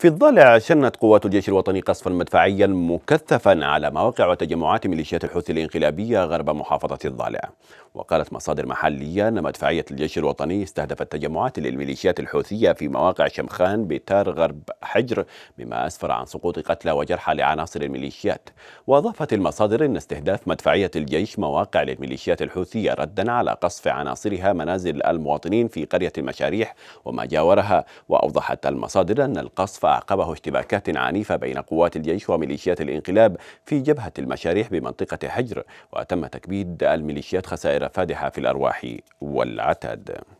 في الضالع شنت قوات الجيش الوطني قصفا مدفعيا مكثفا على مواقع وتجمعات ميليشيات الحوثي الانقلابية غرب محافظة الضالع وقالت مصادر محلية أن مدفعية الجيش الوطني استهدفت تجمعات للميليشيات الحوثية في مواقع شمخان بتار غرب حجر مما أسفر عن سقوط قتلى وجرحى لعناصر الميليشيات وأضافت المصادر أن استهداف مدفعية الجيش مواقع للميليشيات الحوثية ردا على قصف عناصرها منازل المواطنين في قرية المشاريح وما جاورها وأوضحت المصادر أن القصف فأعقبه اشتباكات عنيفة بين قوات الجيش وميليشيات الانقلاب في جبهة المشاريح بمنطقة حجر وتم تكبيد الميليشيات خسائر فادحة في الأرواح والعتاد